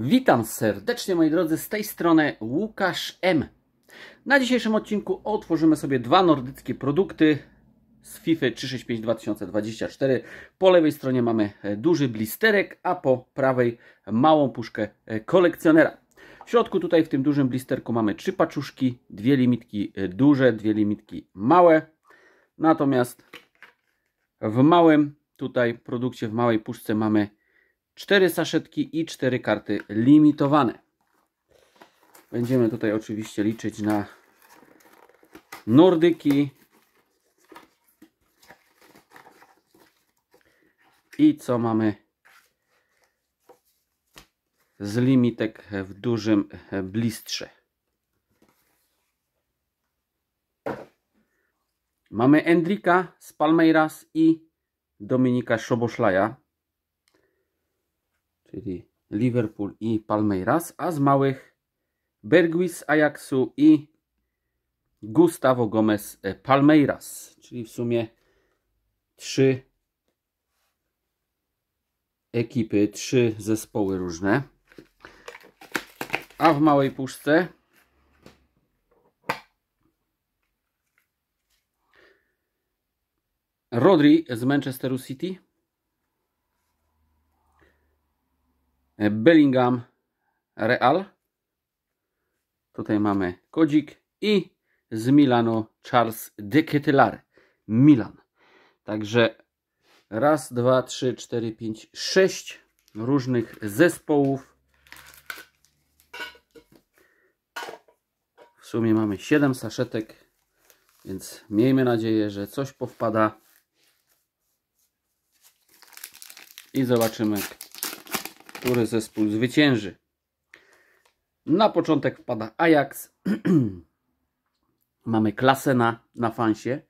Witam serdecznie moi drodzy, z tej strony Łukasz M. Na dzisiejszym odcinku otworzymy sobie dwa nordyckie produkty z FIFA 365 2024. Po lewej stronie mamy e, duży blisterek, a po prawej małą puszkę e, kolekcjonera. W środku tutaj w tym dużym blisterku mamy trzy paczuszki, dwie limitki e, duże, dwie limitki małe. Natomiast w małym tutaj produkcie, w małej puszce mamy 4 saszetki i 4 karty limitowane. Będziemy tutaj oczywiście liczyć na Nordyki i co mamy z limitek w dużym blistrze. Mamy Endrika z Palmeiras i Dominika Szoboszlaja czyli Liverpool i Palmeiras, a z małych Bergwis Ajaxu i Gustavo Gomez e, Palmeiras, czyli w sumie trzy ekipy, trzy zespoły różne. A w małej puszce Rodri z Manchesteru City, Bellingham Real. Tutaj mamy kodzik i z Milanu Charles de Ketelare. Milan. Także raz, dwa, trzy, cztery, pięć, sześć różnych zespołów. W sumie mamy siedem saszetek, więc miejmy nadzieję, że coś powpada. I zobaczymy, który zespół zwycięży. Na początek wpada Ajax. Mamy Klasena na fansie.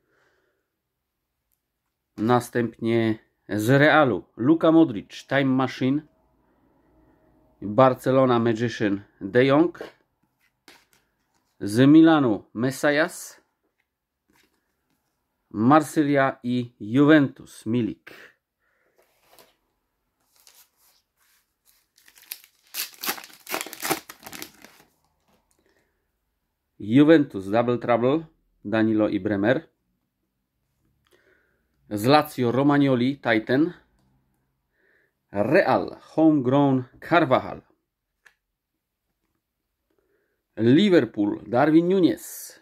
Następnie z Realu Luka Modric, Time Machine. Barcelona Magician De Jong. Z Milanu Messias. Marsylia i Juventus Milik. Juventus Double Trouble, Danilo i Bremer. Z Lazio Romagnoli, Titan. Real, Homegrown Carvajal. Liverpool, Darwin Nunes.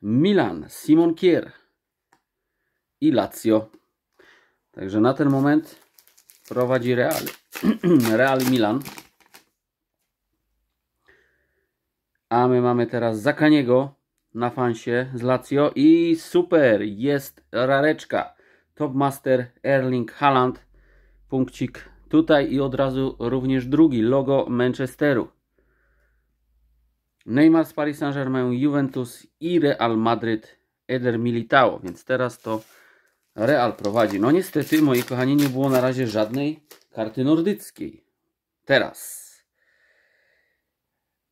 Milan, Simon Kier. I Lazio. Także na ten moment prowadzi Real. Real Milan. A my mamy teraz Zakaniego na fansie z Lazio i super, jest rareczka. Topmaster Erling Haaland, punkcik tutaj i od razu również drugi, logo Manchesteru. Neymar z Paris Saint-Germain, Juventus i Real Madryt, Eder Militao, więc teraz to Real prowadzi. No niestety, moi kochani, nie było na razie żadnej karty nordyckiej. Teraz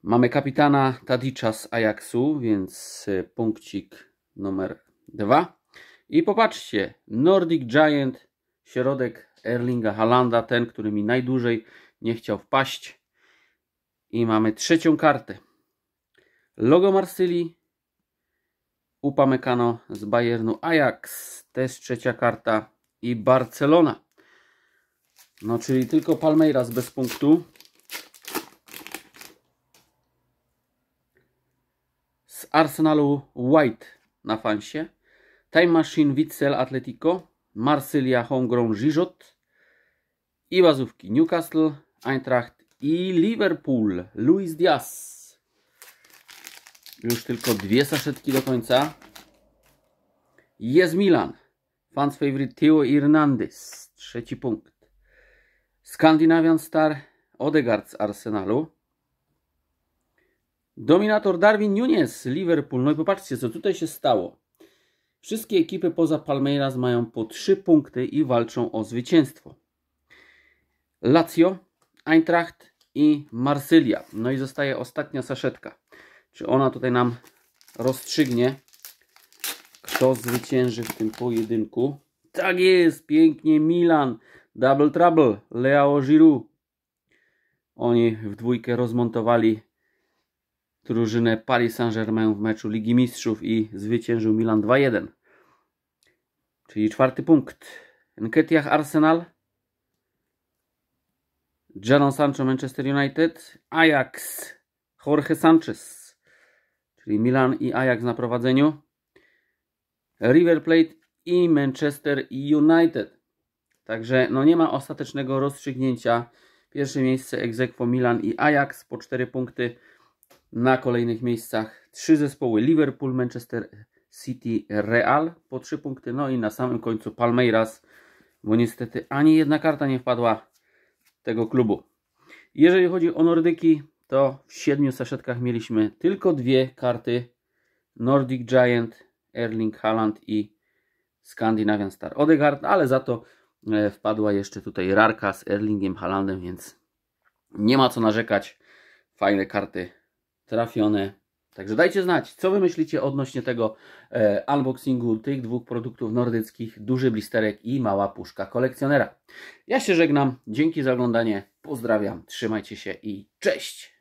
Mamy kapitana Tadicza z Ajaxu, więc y, punkcik numer dwa. I popatrzcie, Nordic Giant, środek Erlinga Halanda, ten, który mi najdłużej nie chciał wpaść. I mamy trzecią kartę. Logo Marsylii, Upamecano z Bayernu Ajax, też trzecia karta i Barcelona. No czyli tylko Palmeiras bez punktu. Arsenalu White na fansie, Time Machine Witzel Atletico, Marsylia Homegrown Żiżot i bazówki Newcastle, Eintracht i Liverpool Luis Diaz. Już tylko dwie saszetki do końca. Jest Milan. Fans favorite Theo Hernandez. Trzeci punkt. Skandynawian Star Odegaard z Arsenalu. Dominator Darwin Nunes, Liverpool. No i popatrzcie, co tutaj się stało. Wszystkie ekipy poza Palmeiras mają po 3 punkty i walczą o zwycięstwo. Lazio, Eintracht i Marsylia. No i zostaje ostatnia saszetka. Czy ona tutaj nam rozstrzygnie, kto zwycięży w tym pojedynku? Tak jest, pięknie Milan. Double Trouble, Leo Giroud. Oni w dwójkę rozmontowali drużynę Paris Saint-Germain w meczu Ligi Mistrzów i zwyciężył Milan 2-1. Czyli czwarty punkt. Enketiach Arsenal. Jadon Sancho Manchester United. Ajax Jorge Sanchez. Czyli Milan i Ajax na prowadzeniu. River Plate i Manchester United. Także no nie ma ostatecznego rozstrzygnięcia. Pierwsze miejsce egzekwo Milan i Ajax po 4 punkty. Na kolejnych miejscach trzy zespoły: Liverpool, Manchester City, Real po trzy punkty. No i na samym końcu Palmeiras, bo niestety ani jedna karta nie wpadła tego klubu. Jeżeli chodzi o Nordyki, to w siedmiu saszetkach mieliśmy tylko dwie karty: Nordic Giant, Erling Haaland i Scandinavian Star Odegaard, ale za to e, wpadła jeszcze tutaj rarka z Erlingiem Haalandem, więc nie ma co narzekać. Fajne karty trafione. Także dajcie znać, co Wy myślicie odnośnie tego e, unboxingu tych dwóch produktów nordyckich, duży blisterek i mała puszka kolekcjonera. Ja się żegnam, dzięki za oglądanie, pozdrawiam, trzymajcie się i cześć!